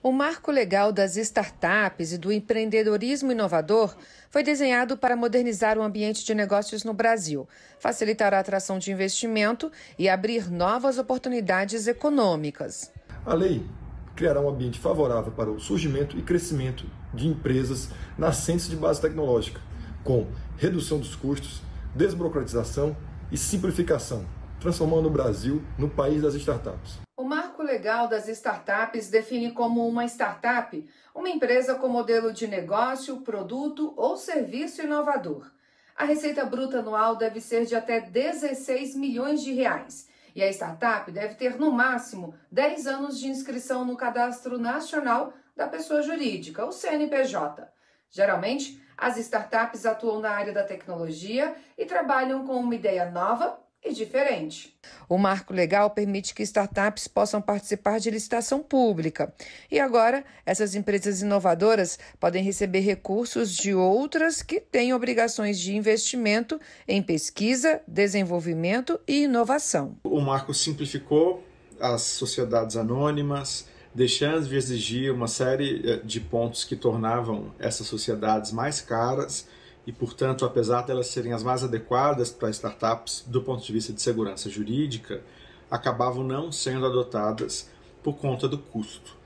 O marco legal das startups e do empreendedorismo inovador foi desenhado para modernizar o ambiente de negócios no Brasil, facilitar a atração de investimento e abrir novas oportunidades econômicas. A lei criará um ambiente favorável para o surgimento e crescimento de empresas nascentes de base tecnológica, com redução dos custos, desburocratização e simplificação, transformando o Brasil no país das startups marco legal das startups define como uma startup uma empresa com modelo de negócio, produto ou serviço inovador. A receita bruta anual deve ser de até 16 milhões de reais e a startup deve ter no máximo 10 anos de inscrição no Cadastro Nacional da Pessoa Jurídica, o CNPJ. Geralmente, as startups atuam na área da tecnologia e trabalham com uma ideia nova e diferente. O marco legal permite que startups possam participar de licitação pública. E agora, essas empresas inovadoras podem receber recursos de outras que têm obrigações de investimento em pesquisa, desenvolvimento e inovação. O marco simplificou as sociedades anônimas, deixando de exigir uma série eh, de pontos que tornavam essas sociedades mais caras e, portanto, apesar delas serem as mais adequadas para startups do ponto de vista de segurança jurídica, acabavam não sendo adotadas por conta do custo.